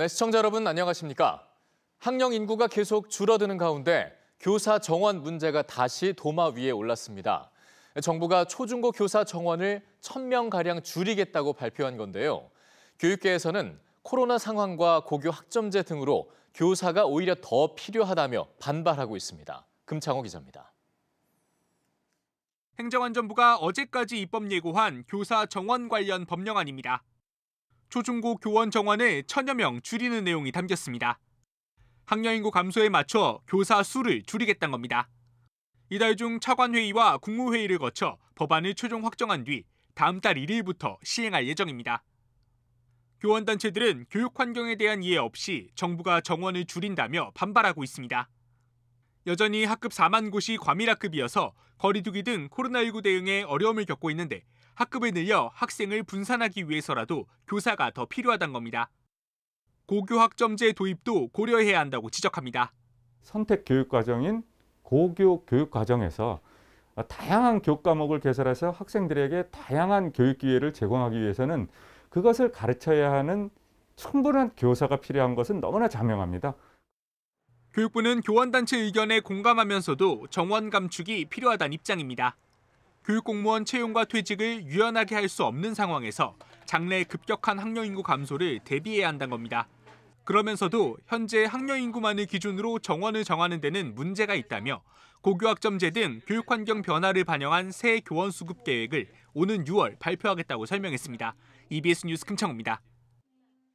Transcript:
네, 시청자 여러분 안녕하십니까? 학령 인구가 계속 줄어드는 가운데 교사 정원 문제가 다시 도마 위에 올랐습니다. 정부가 초중고 교사 정원을 1,000명가량 줄이겠다고 발표한 건데요. 교육계에서는 코로나 상황과 고교 학점제 등으로 교사가 오히려 더 필요하다며 반발하고 있습니다. 금창호 기자입니다. 행정안전부가 어제까지 입법 예고한 교사 정원 관련 법령안입니다. 초중고 교원 정원을 천여 명 줄이는 내용이 담겼습니다. 학령 인구 감소에 맞춰 교사 수를 줄이겠다는 겁니다. 이달 중 차관회의와 국무회의를 거쳐 법안을 최종 확정한 뒤 다음 달 1일부터 시행할 예정입니다. 교원단체들은 교육 환경에 대한 이해 없이 정부가 정원을 줄인다며 반발하고 있습니다. 여전히 학급 4만 곳이 과밀학급이어서 거리두기 등 코로나19 대응에 어려움을 겪고 있는데 학급을 늘려 학생을 분산하기 위해서라도 교사가 더 필요하단 겁니다. 고교 학점제 도입도 고려해야 한다고 지적합니다. 선택 교육 과정인 고교 교육 과정에서 다양한 교 과목을 개설해서 학생들에게 다양한 교육 기회를 제공하기 위해서는 그것을 가르쳐야 하는 충분한 교사가 필요한 것은 너무나 자명합니다. 교육부는 교원단체 의견에 공감하면서도 정원 감축이 필요하다는 입장입니다. 교육공무원 채용과 퇴직을 유연하게 할 수 없는 상황에서 장래의 급격한 학령인구 감소를 대비해야 한다는 겁니다. 그러면서도 현재 학령인구만을 기준으로 정원을 정하는 데는 문제가 있다며 고교학점제 등 교육환경 변화를 반영한 새 교원 수급 계획을 오는 6월 발표하겠다고 설명했습니다. EBS 뉴스 금창호입니다.